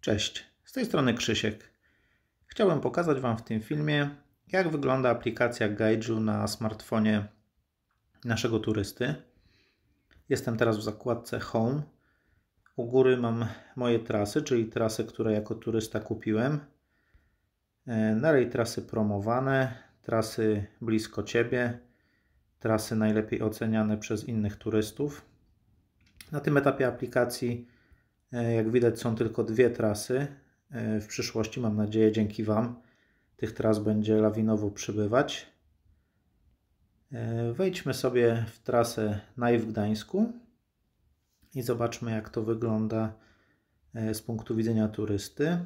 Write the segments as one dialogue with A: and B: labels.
A: Cześć, z tej strony Krzysiek. Chciałbym pokazać Wam w tym filmie, jak wygląda aplikacja Gaiju na smartfonie naszego turysty. Jestem teraz w zakładce Home. U góry mam moje trasy, czyli trasy, które jako turysta kupiłem. Dalej e, trasy promowane, trasy blisko Ciebie, trasy najlepiej oceniane przez innych turystów. Na tym etapie aplikacji E, jak widać są tylko dwie trasy. E, w przyszłości mam nadzieję dzięki Wam tych tras będzie lawinowo przybywać. E, wejdźmy sobie w trasę Najw Gdańsku i zobaczmy jak to wygląda z punktu widzenia turysty.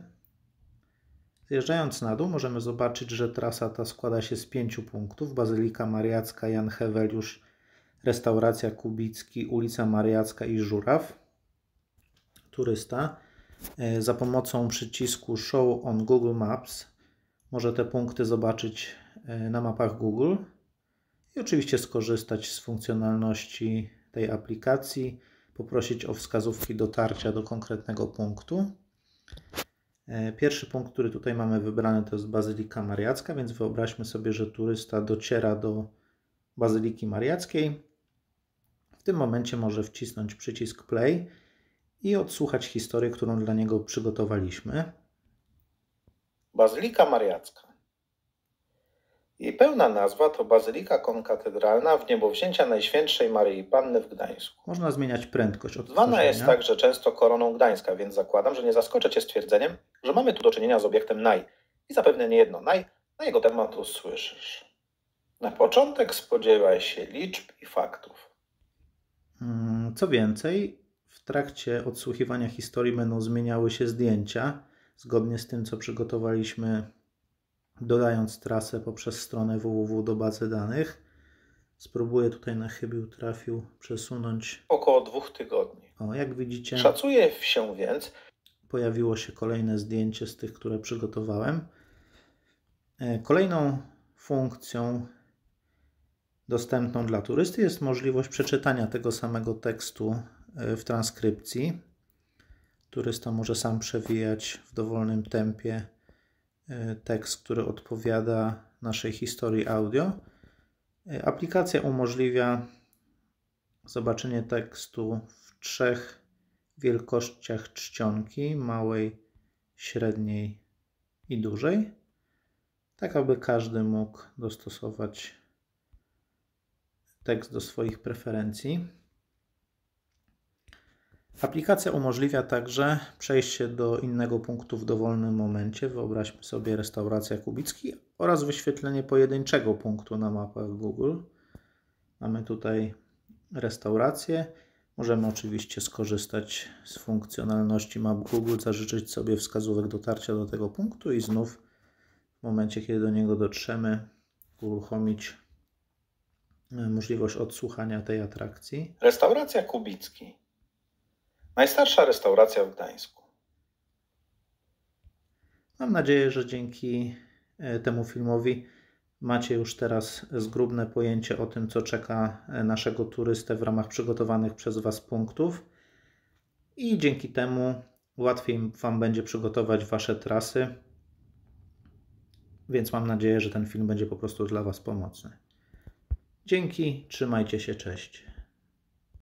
A: Zjeżdżając na dół możemy zobaczyć, że trasa ta składa się z pięciu punktów. Bazylika Mariacka, Jan Heweliusz, Restauracja Kubicki, ulica Mariacka i Żuraw turysta e, za pomocą przycisku Show on Google Maps może te punkty zobaczyć e, na mapach Google i oczywiście skorzystać z funkcjonalności tej aplikacji, poprosić o wskazówki dotarcia do konkretnego punktu. E, pierwszy punkt, który tutaj mamy wybrany, to jest Bazylika Mariacka, więc wyobraźmy sobie, że turysta dociera do Bazyliki Mariackiej. W tym momencie może wcisnąć przycisk Play i odsłuchać historię, którą dla niego przygotowaliśmy. Bazylika Mariacka. Jej pełna nazwa to Bazylika Konkatedralna w Niebowzięcia Najświętszej Maryi Panny w Gdańsku. Można zmieniać prędkość odtworzenia. Zwana jest także często koroną Gdańska, więc zakładam, że nie zaskoczę Cię stwierdzeniem, że mamy tu do czynienia z obiektem naj. I zapewne nie jedno naj, na jego temat usłyszysz. Na początek spodziewaj się liczb i faktów. Hmm, co więcej, trakcie odsłuchiwania historii będą zmieniały się zdjęcia, zgodnie z tym, co przygotowaliśmy, dodając trasę poprzez stronę www do bazy danych. Spróbuję tutaj na chybił trafił przesunąć. Około dwóch tygodni. O, jak widzicie. Szacuje się więc. Pojawiło się kolejne zdjęcie z tych, które przygotowałem. E, kolejną funkcją dostępną dla turysty jest możliwość przeczytania tego samego tekstu w transkrypcji. Turysta może sam przewijać w dowolnym tempie e, tekst, który odpowiada naszej historii audio. E, aplikacja umożliwia zobaczenie tekstu w trzech wielkościach czcionki małej, średniej i dużej, tak aby każdy mógł dostosować tekst do swoich preferencji. Aplikacja umożliwia także przejście do innego punktu w dowolnym momencie, wyobraźmy sobie restauracja Kubicki, oraz wyświetlenie pojedynczego punktu na mapach Google. Mamy tutaj restaurację. Możemy oczywiście skorzystać z funkcjonalności map Google, zażyczyć sobie wskazówek dotarcia do tego punktu i znów w momencie, kiedy do niego dotrzemy, uruchomić e, możliwość odsłuchania tej atrakcji. Restauracja Kubicki Najstarsza restauracja w Gdańsku. Mam nadzieję, że dzięki e, temu filmowi macie już teraz zgrubne pojęcie o tym, co czeka e, naszego turystę w ramach przygotowanych przez Was punktów. I dzięki temu łatwiej Wam będzie przygotować Wasze trasy. Więc mam nadzieję, że ten film będzie po prostu dla Was pomocny. Dzięki, trzymajcie się, cześć.